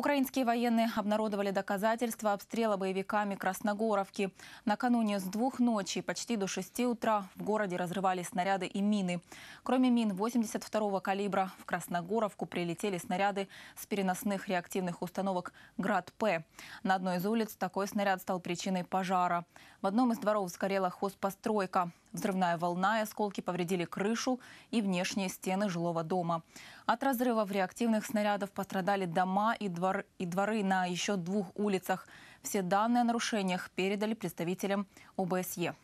Украинские военные обнародовали доказательства обстрела боевиками Красногоровки. Накануне с двух ночи почти до шести утра в городе разрывали снаряды и мины. Кроме мин 82-го калибра в Красногоровку прилетели снаряды с переносных реактивных установок «Град-П». На одной из улиц такой снаряд стал причиной пожара. В одном из дворов сгорела хозпостройка. Взрывная волна и осколки повредили крышу и внешние стены жилого дома. От разрывов реактивных снарядов пострадали дома и, двор, и дворы на еще двух улицах. Все данные о нарушениях передали представителям ОБСЕ.